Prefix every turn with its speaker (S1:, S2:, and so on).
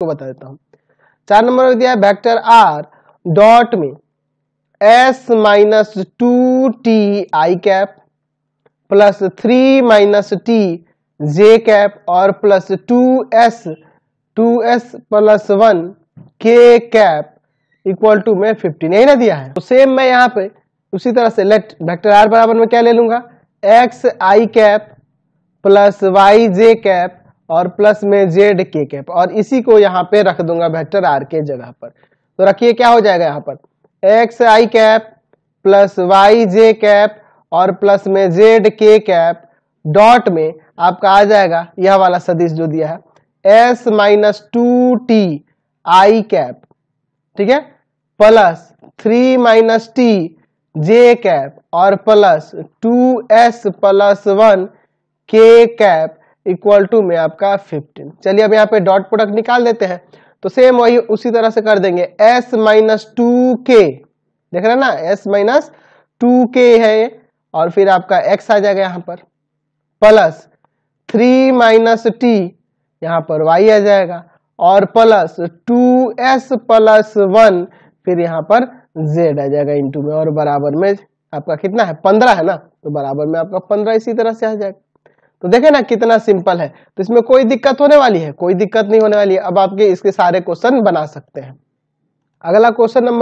S1: को बता देता हूं चार नंबर दिया है वेक्टर आर डॉट में S minus two T I cap plus three minus T J cap और plus two S two S plus one K cap equal to में फिफ्टीन यही ना दिया है तो सेम मैं यहां पे उसी तरह से लेट वेक्टर आर बराबर में क्या ले लूंगा X I cap plus Y J cap और प्लस में जेड के कैप और इसी को यहाँ पे रख दूंगा वेक्टर आर के जगह पर तो रखिए क्या हो जाएगा यहाँ पर X I cap plus Y J cap और प्लस में जेड के कैप डॉट में आपका आ जाएगा यह वाला सदिश जो दिया है S minus two T I cap ठीक है plus three minus T J cap और plus two S plus one K cap equal to में आपका 15 चलिए अब यहाँ पे डॉट प्रोडक्ट निकाल देते हैं तो सेम वही उसी तरह से कर देंगे s माइनस टू के देख रहे हैं ना s माइनस टू के है और फिर आपका x आ जाएगा यहाँ पर प्लस थ्री माइनस टी यहाँ पर y आ जाएगा और plus two S plus one फिर यहाँ पर z आ जाएगा इंटू में और बराबर में आपका कितना है पंद्रह है ना तो बराबर में आपका पंद्रह इसी तरह से आ जाएगा तो देखे ना कितना सिंपल है तो इसमें कोई दिक्कत होने वाली है कोई दिक्कत नहीं होने वाली है अब आपके इसके सारे क्वेश्चन बना सकते हैं अगला क्वेश्चन नंबर